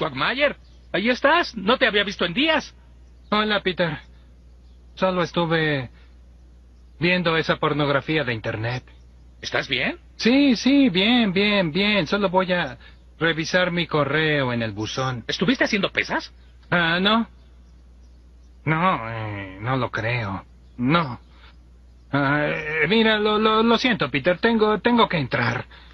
Quagmire, ahí estás. No te había visto en días. Hola, Peter. Solo estuve viendo esa pornografía de Internet. ¿Estás bien? Sí, sí, bien, bien, bien. Solo voy a revisar mi correo en el buzón. ¿Estuviste haciendo pesas? Ah, no. No, eh, no lo creo. No. Ah, eh, mira, lo, lo siento, Peter. Tengo, tengo que entrar.